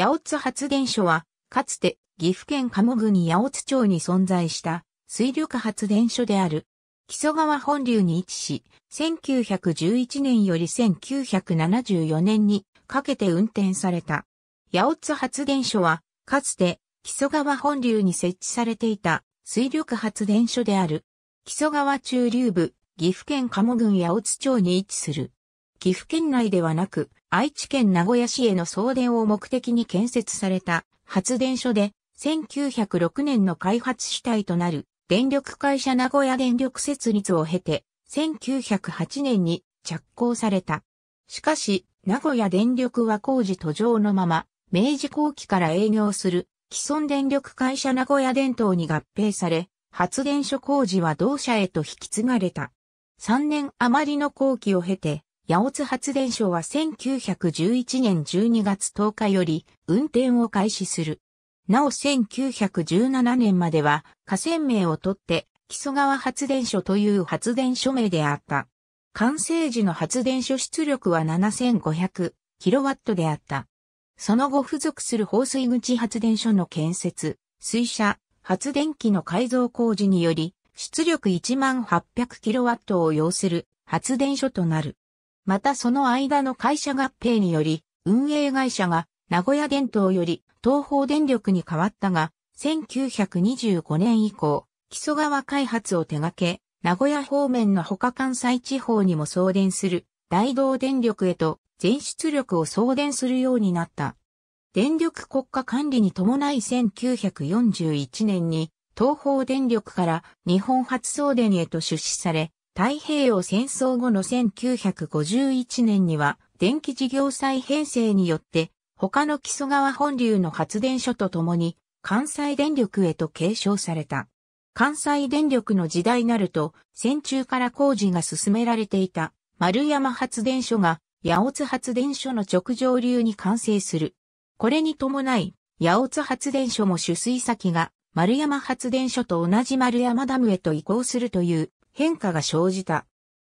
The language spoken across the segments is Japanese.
八津発電所は、かつて岐阜県鴨国八津町に存在した水力発電所である。木曽川本流に位置し、1911年より1974年にかけて運転された。八津発電所は、かつて木曽川本流に設置されていた水力発電所である。木曽川中流部、岐阜県鴨郡八津町に位置する。岐阜県内ではなく、愛知県名古屋市への送電を目的に建設された発電所で、1906年の開発主体となる電力会社名古屋電力設立を経て、1908年に着工された。しかし、名古屋電力は工事途上のまま、明治後期から営業する既存電力会社名古屋電灯に合併され、発電所工事は同社へと引き継がれた。3年余りの工期を経て、八尾津発電所は1911年12月10日より運転を開始する。なお1917年までは河川名をとって木曽川発電所という発電所名であった。完成時の発電所出力は 7500kW であった。その後付属する放水口発電所の建設、水車、発電機の改造工事により、出力 1800kW を要する発電所となる。またその間の会社合併により、運営会社が名古屋電灯より東方電力に変わったが、1925年以降、木曽川開発を手掛け、名古屋方面の他関西地方にも送電する大道電力へと全出力を送電するようになった。電力国家管理に伴い1941年に東方電力から日本初送電へと出資され、太平洋戦争後の1951年には、電気事業再編成によって、他の木曽川本流の発電所とともに、関西電力へと継承された。関西電力の時代になると、戦中から工事が進められていた丸山発電所が八尾津発電所の直上流に完成する。これに伴い、八尾津発電所も取水先が丸山発電所と同じ丸山ダムへと移行するという変化が生じた。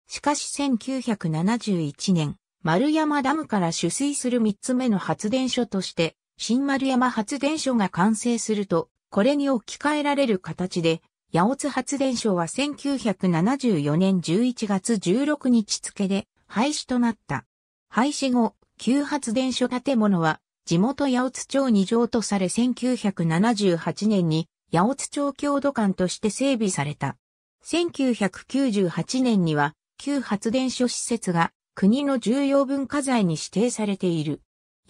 しかし1971年、丸山ダムから取水する3つ目の発電所として、新丸山発電所が完成すると、これに置き換えられる形で、八尾津発電所は1974年11月16日付で廃止となった。廃止後、旧発電所建物は地元八尾津町に条とされ1978年に八尾津町郷土館として整備された。1998年には旧発電所施設が国の重要文化財に指定されている。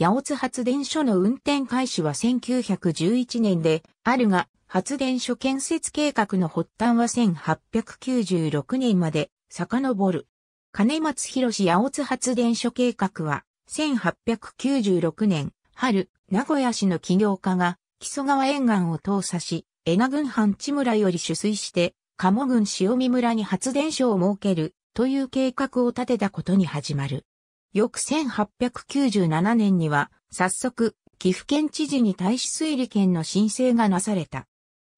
八尾津発電所の運転開始は1911年であるが、発電所建設計画の発端は1896年まで遡る。金松博八尾津発電所計画は、1896年春、名古屋市の企業家が、木曽川沿岸を通査し、江名郡半地村より取水して、鴨郡塩見村に発電所を設けるという計画を立てたことに始まる。翌1897年には、早速、岐阜県知事に対し推理権の申請がなされた。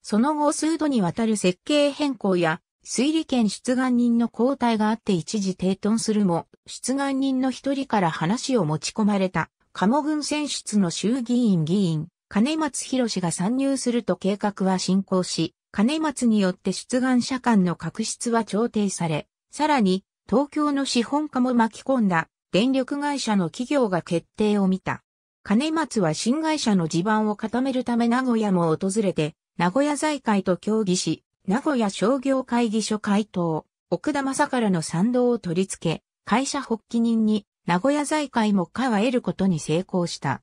その後数度にわたる設計変更や、推理権出願人の交代があって一時停頓するも、出願人の一人から話を持ち込まれた、鴨郡選出の衆議院議員、金松博が参入すると計画は進行し、金松によって出願者間の確執は調停され、さらに東京の資本家も巻き込んだ電力会社の企業が決定を見た。金松は新会社の地盤を固めるため名古屋も訪れて、名古屋財界と協議し、名古屋商業会議所会頭、奥田正からの賛同を取り付け、会社発起人に名古屋財界も加わ得ることに成功した。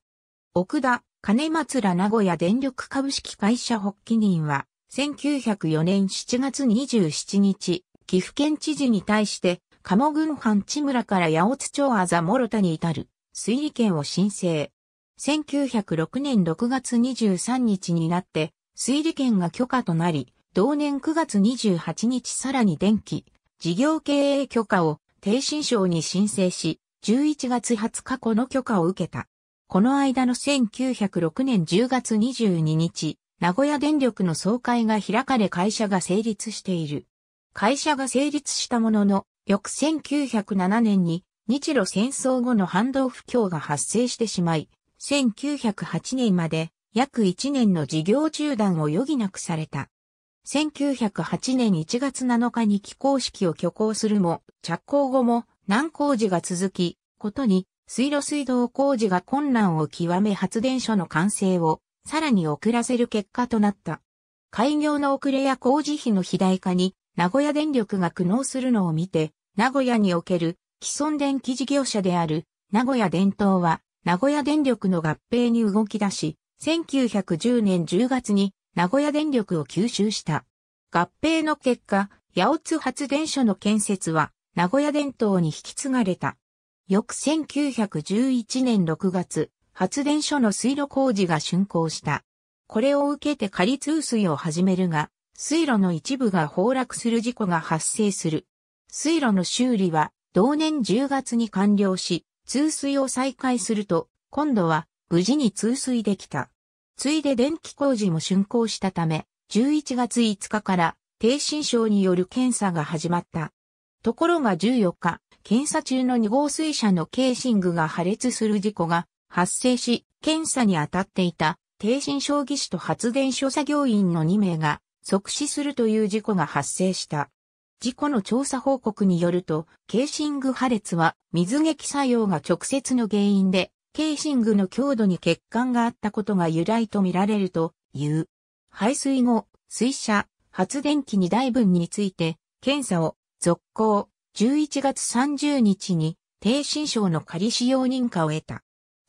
奥田、金松ら名古屋電力株式会社発起人は、1904年7月27日、岐阜県知事に対して、鴨郡藩地村から八尾津町あざ諸田に至る推理権を申請。1906年6月23日になって、推理権が許可となり、同年9月28日さらに電気、事業経営許可を低新省に申請し、11月20日この許可を受けた。この間の1906年10月22日、名古屋電力の総会が開かれ会社が成立している。会社が成立したものの、翌1907年に日露戦争後の反動不況が発生してしまい、1908年まで約1年の事業中断を余儀なくされた。1908年1月7日に起工式を挙行するも、着工後も難工事が続き、ことに水路水道工事が困難を極め発電所の完成をさらに遅らせる結果となった。開業の遅れや工事費の肥大化に、名古屋電力が苦悩するのを見て、名古屋における既存電気事業者である名古屋電灯は、名古屋電力の合併に動き出し、1910年10月に名古屋電力を吸収した。合併の結果、八津発電所の建設は名古屋電灯に引き継がれた。翌1911年6月、発電所の水路工事が竣工した。これを受けて仮通水を始めるが、水路の一部が崩落する事故が発生する。水路の修理は同年10月に完了し、通水を再開すると、今度は無事に通水できた。ついで電気工事も竣工したため、11月5日から低心症による検査が始まった。ところが14日、検査中の2号水車のケーシングが破裂する事故が発生し、検査に当たっていた、低心障技士と発電所作業員の2名が、即死するという事故が発生した。事故の調査報告によると、ケーシング破裂は水撃作用が直接の原因で、ケーシングの強度に欠陥があったことが由来とみられるという。排水後、水車、発電機2台分について、検査を続行、11月30日に低心症の仮使用認可を得た。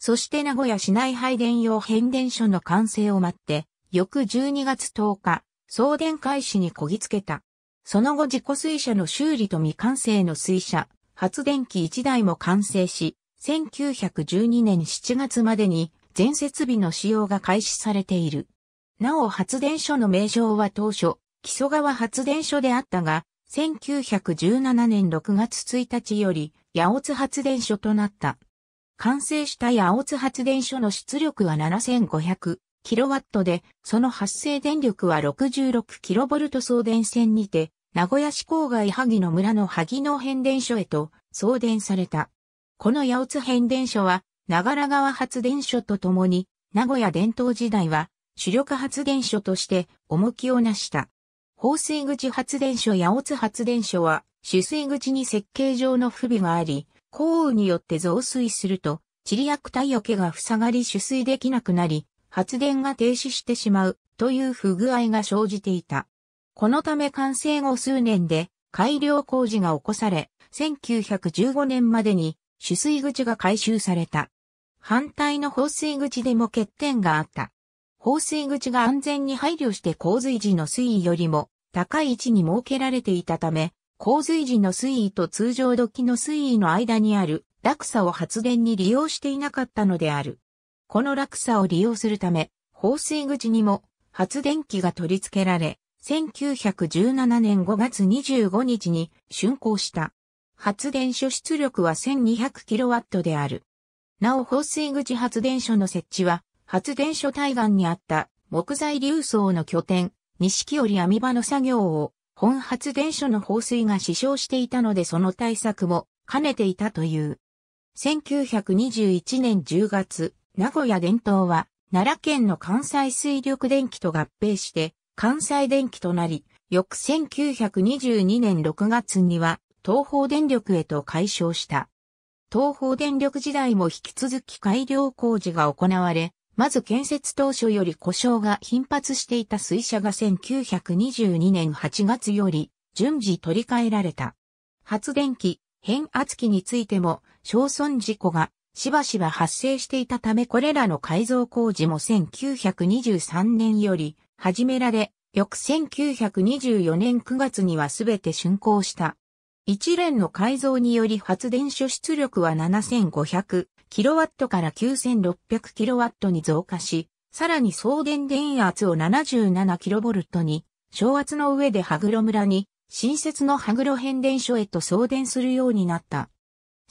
そして名古屋市内配電用変電所の完成を待って、翌12月10日、送電開始にこぎつけた。その後自己水車の修理と未完成の水車、発電機1台も完成し、1912年7月までに全設備の使用が開始されている。なお発電所の名称は当初、木曽川発電所であったが、1917年6月1日より、八尾津発電所となった。完成した八尾津発電所の出力は 7500kW で、その発生電力は 66kV 送電線にて、名古屋市郊外萩野村の萩野変電所へと送電された。この八尾津変電所は、長良川発電所とともに、名古屋伝統時代は主力発電所として重きをなした。放水口発電所八尾津発電所は、取水口に設計上の不備があり、降雨によって増水すると、地理薬体桶が塞がり取水できなくなり、発電が停止してしまうという不具合が生じていた。このため完成後数年で改良工事が起こされ、1915年までに取水口が改修された。反対の放水口でも欠点があった。放水口が安全に配慮して洪水時の水位よりも高い位置に設けられていたため、洪水時の水位と通常時の水位の間にある落差を発電に利用していなかったのである。この落差を利用するため、放水口にも発電機が取り付けられ、1917年5月25日に竣工した。発電所出力は 1200kW である。なお放水口発電所の設置は、発電所対岸にあった木材流送の拠点、錦織網場の作業を本発電所の放水が死傷していたのでその対策も兼ねていたという。1921年10月、名古屋伝統は奈良県の関西水力電気と合併して関西電気となり、翌1922年6月には東方電力へと解消した。東方電力時代も引き続き改良工事が行われ、まず建設当初より故障が頻発していた水車が1922年8月より順次取り替えられた。発電機、変圧器についても、小損事故がしばしば発生していたためこれらの改造工事も1923年より始められ、翌1924年9月にはすべて竣工した。一連の改造により発電所出力は7500キロワットから9 6 0 0ットに増加し、さらに送電電圧を7 7ルトに、小圧の上で羽黒村に、新設の羽黒変電所へと送電するようになった。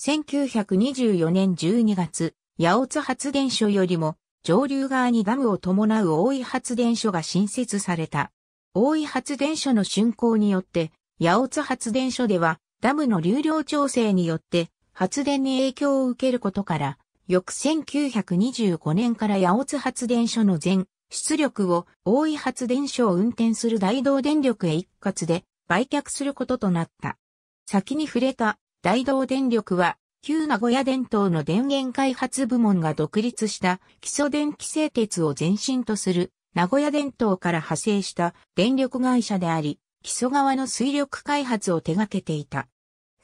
1924年12月、八津発電所よりも、上流側にダムを伴う大井発電所が新設された。大井発電所の竣工によって、八津発電所では、ダムの流量調整によって、発電に影響を受けることから、翌1925年から八尾津発電所の全出力を大井発電所を運転する大道電力へ一括で売却することとなった。先に触れた大道電力は旧名古屋電灯の電源開発部門が独立した基礎電気製鉄を前身とする名古屋電灯から派生した電力会社であり、基礎側の水力開発を手掛けていた。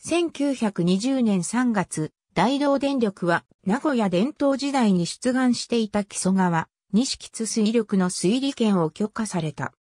1920年3月、大道電力は名古屋伝統時代に出願していた木曽川、西吉水力の水利権を許可された。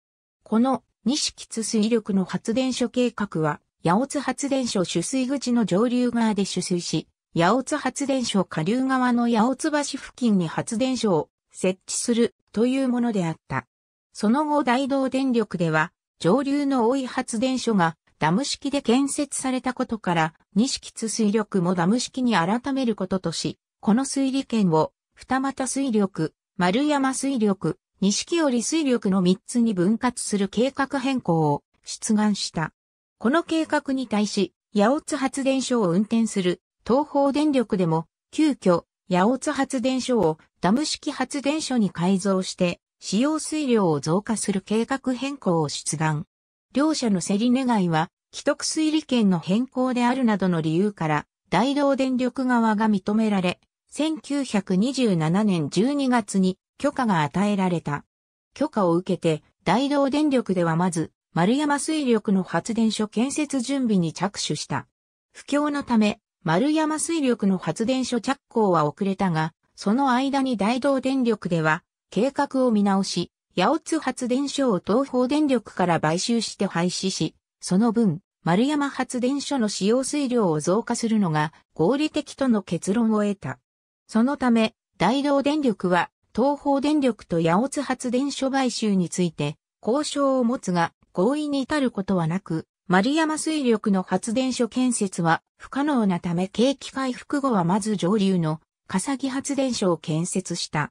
この西吉水力の発電所計画は、八津発電所取水口の上流側で取水し、八津発電所下流側の八津橋付近に発電所を設置するというものであった。その後大道電力では、上流の大井発電所がダム式で建設されたことから、錦津水力もダム式に改めることとし、この水利権を、二股水力、丸山水力、錦織水力の3つに分割する計画変更を出願した。この計画に対し、八津発電所を運転する東方電力でも、急遽、八津発電所をダム式発電所に改造して、使用水量を増加する計画変更を出願。両者の競り願いは、既得推理権の変更であるなどの理由から、大同電力側が認められ、1927年12月に許可が与えられた。許可を受けて、大同電力ではまず、丸山水力の発電所建設準備に着手した。不況のため、丸山水力の発電所着工は遅れたが、その間に大同電力では、計画を見直し、八津発電所を東方電力から買収して廃止し、その分、丸山発電所の使用水量を増加するのが合理的との結論を得た。そのため、大道電力は東方電力と八津発電所買収について交渉を持つが合意に至ることはなく、丸山水力の発電所建設は不可能なため景気回復後はまず上流の笠木発電所を建設した。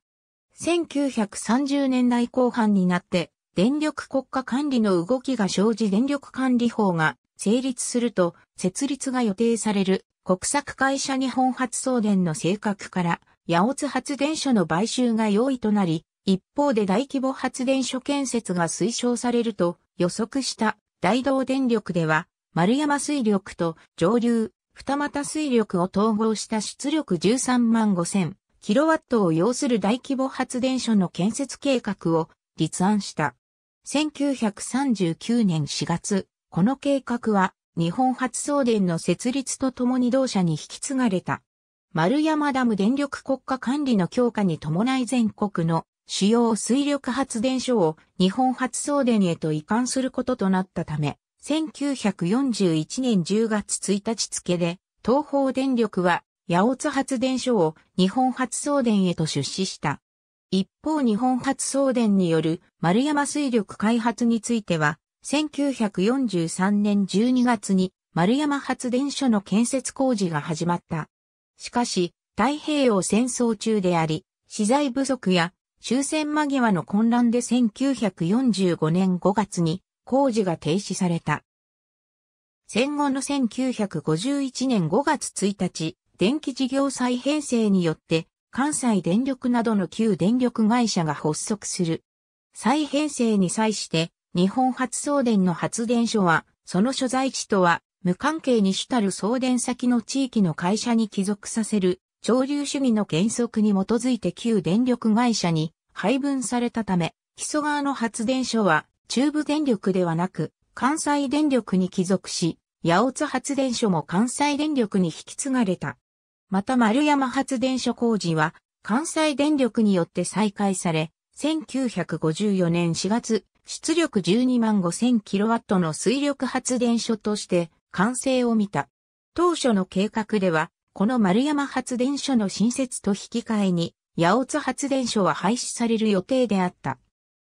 1930年代後半になって、電力国家管理の動きが生じ電力管理法が成立すると、設立が予定される国策会社日本発送電の性格から、八尾津発電所の買収が容易となり、一方で大規模発電所建設が推奨されると予測した大道電力では、丸山水力と上流、二股水力を統合した出力13万5000、キロワットを要する大規模発電所の建設計画を立案した。1939年4月、この計画は日本発送電の設立とともに同社に引き継がれた。丸山ダム電力国家管理の強化に伴い全国の主要水力発電所を日本発送電へと移管することとなったため、1941年10月1日付で東方電力は八津発電所を日本発送電へと出資した。一方日本発送電による丸山水力開発については、1943年12月に丸山発電所の建設工事が始まった。しかし、太平洋戦争中であり、資材不足や終戦間際の混乱で1945年5月に工事が停止された。戦後の1951年5月1日、電気事業再編成によって、関西電力などの旧電力会社が発足する。再編成に際して、日本発送電の発電所は、その所在地とは無関係に主たる送電先の地域の会社に帰属させる、潮流主義の原則に基づいて旧電力会社に配分されたため、基礎側の発電所は中部電力ではなく、関西電力に帰属し、八尾津発電所も関西電力に引き継がれた。また丸山発電所工事は関西電力によって再開され、1954年4月、出力12万5000キロワットの水力発電所として完成を見た。当初の計画では、この丸山発電所の新設と引き換えに、八津発電所は廃止される予定であった。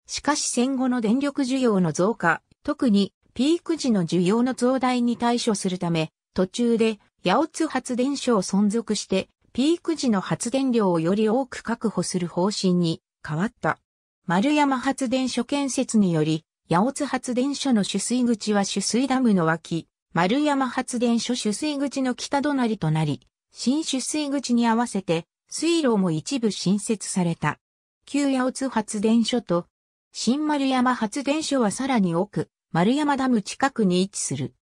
しかし戦後の電力需要の増加、特にピーク時の需要の増大に対処するため、途中で八尾津発電所を存続して、ピーク時の発電量をより多く確保する方針に変わった。丸山発電所建設により、八尾津発電所の取水口は取水ダムの脇、丸山発電所取水口の北隣となり、新取水口に合わせて水路も一部新設された。旧八尾津発電所と新丸山発電所はさらに奥、丸山ダム近くに位置する。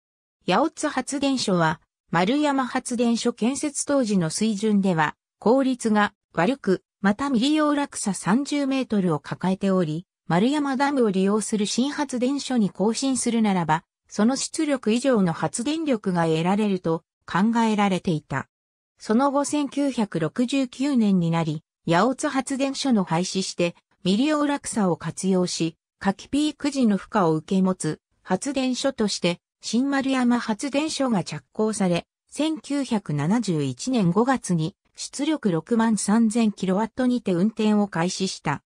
八尾津発電所は丸山発電所建設当時の水準では、効率が悪く、また未利用落差30メートルを抱えており、丸山ダムを利用する新発電所に更新するならば、その出力以上の発電力が得られると考えられていた。その後1969年になり、八津発電所の廃止して、未利用落差を活用し、夏季ピーク時の負荷を受け持つ発電所として新丸山発電所が着工され、1971年5月に出力6万3000キロワットにて運転を開始した。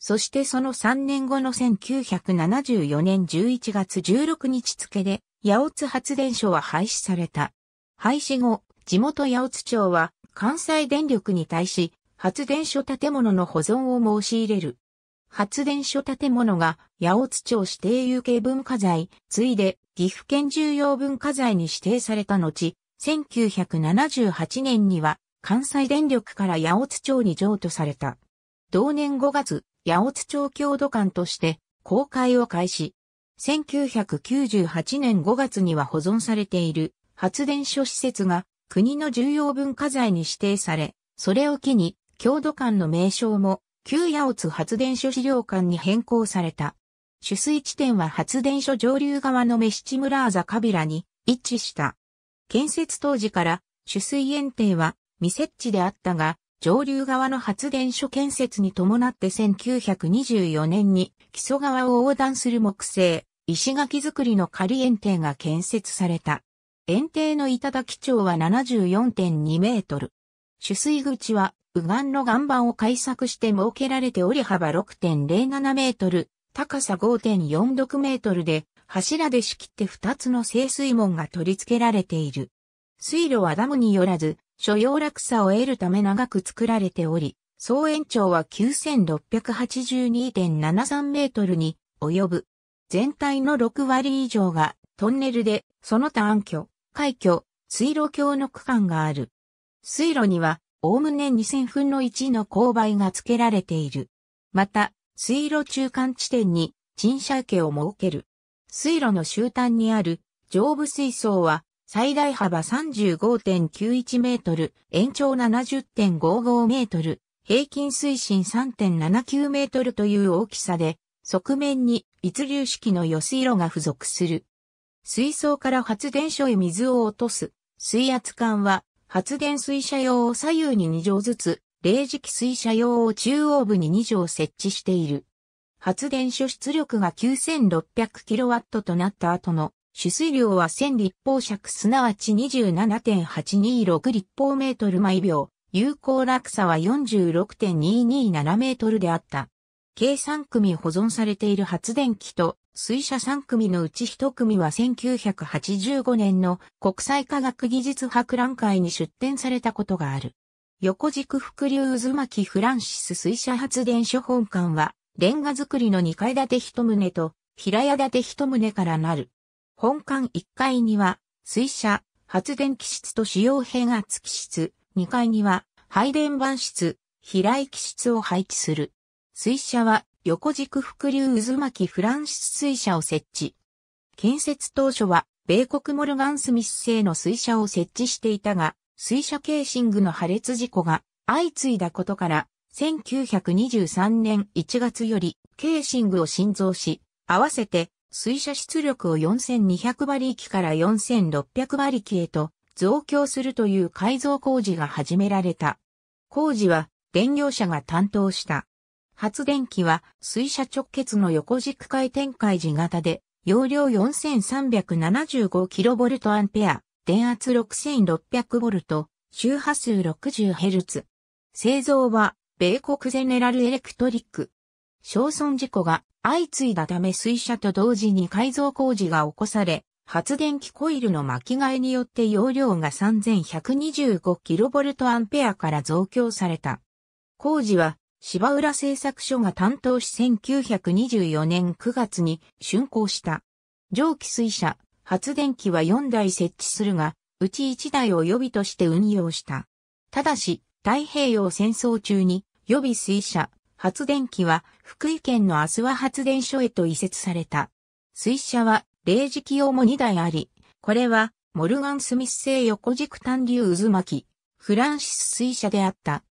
そしてその3年後の1974年11月16日付で、八津発電所は廃止された。廃止後、地元八津町は関西電力に対し、発電所建物の保存を申し入れる。発電所建物が八尾津町指定有形文化財、ついで岐阜県重要文化財に指定された後、1978年には関西電力から八尾津町に譲渡された。同年5月、八尾津町郷土館として公開を開始。1998年5月には保存されている発電所施設が国の重要文化財に指定され、それを機に郷土館の名称も旧八津発電所資料館に変更された。取水地点は発電所上流側のメシチムラーザカビラに位置した。建設当時から取水園庭は未設置であったが、上流側の発電所建設に伴って1924年に木曽川を横断する木製、石垣造りの仮園庭が建設された。園庭の頂長は74.2メートル。取水口は右岸の岩盤を改作して設けられており幅6.07メートル、高さ5.46メートルで、柱で仕切って2つの清水門が取り付けられている。水路はダムによらず、所要落差を得るため長く作られており、総延長は9682.73メートルに及ぶ。全体の6割以上がトンネルで、その他暗渠、海渠、水路橋の区間がある。水路にはおおむね2000分の1の勾配が付けられている。また、水路中間地点に陳謝池を設ける。水路の終端にある上部水槽は最大幅35.91メートル、延長70.55メートル、平均水深3.79メートルという大きさで、側面に一流式の余水路が付属する。水槽から発電所へ水を落とす水圧管は発電水車用を左右に2畳ずつ、冷磁気水車用を中央部に2畳設置している。発電所出力が 9600kW となった後の取水量は1000立方尺すなわち27.826立方メートル毎秒、有効落差は46.227メートルであった。計3組保存されている発電機と水車3組のうち1組は1985年の国際科学技術博覧会に出展されたことがある。横軸伏流渦巻フランシス水車発電所本館は、レンガ造りの2階建て1棟と平屋建て1棟からなる。本館1階には、水車、発電機室と使用変圧機室、2階には、配電盤室、平井機室を配置する。水車は横軸伏流渦巻フランシス水車を設置。建設当初は、米国モルガン・スミス製の水車を設置していたが、水車ケーシングの破裂事故が相次いだことから、1923年1月よりケーシングを新造し、合わせて水車出力を4200馬力から4600馬力へと増強するという改造工事が始められた。工事は電業者が担当した。発電機は水車直結の横軸回転回時型で、容量 4375kV 電圧 6600V、周波数 60Hz。製造は、米国ゼネラルエレクトリック。焼損事故が相次いだため水車と同時に改造工事が起こされ、発電機コイルの巻き替えによって容量が 3125kV から増強された。工事は芝浦製作所が担当し1924年9月に竣工した。蒸気水車、発電機は4台設置するが、うち1台を予備として運用した。ただし、太平洋戦争中に予備水車、発電機は福井県の阿諏訪発電所へと移設された。水車は零時機用も2台あり、これはモルガン・スミス製横軸単流渦巻き、フランシス水車であった。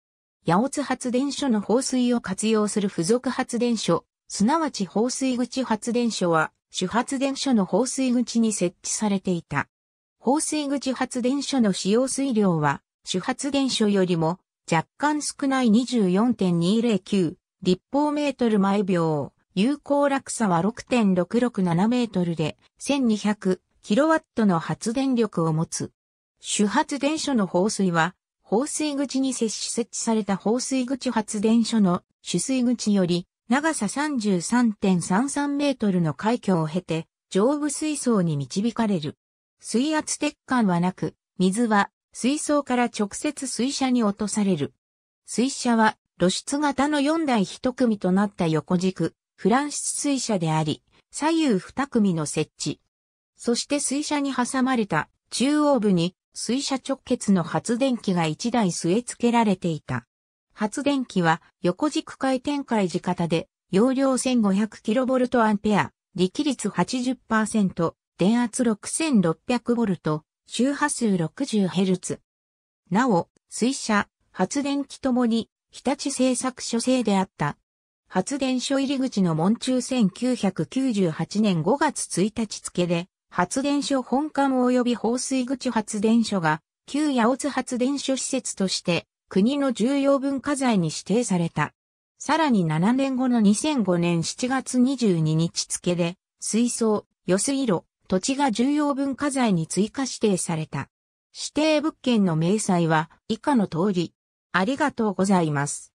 八尾津発電所の放水を活用する付属発電所、すなわち放水口発電所は、主発電所の放水口に設置されていた。放水口発電所の使用水量は、主発電所よりも若干少ない24.209立方メートル毎秒、有効落差は6.667メートルで1200キロワットの発電力を持つ。主発電所の放水は放水口に設置設置された放水口発電所の取水口より長さ33.33メートルの海峡を経て上部水槽に導かれる。水圧鉄管はなく、水は水槽から直接水車に落とされる。水車は露出型の4台1組となった横軸、フランス水車であり、左右2組の設置。そして水車に挟まれた中央部に水車直結の発電機が1台据え付けられていた。発電機は横軸回転回地型で容量 1500kVA、力率80%、電圧 6600V、周波数 60Hz。なお、水車、発電機ともに日立製作所製であった。発電所入り口の門中1998年5月1日付で発電所本館及び放水口発電所が、旧八津発電所施設として、国の重要文化財に指定された。さらに7年後の2005年7月22日付で、水槽、寄水路、土地が重要文化財に追加指定された。指定物件の明細は以下の通り。ありがとうございます。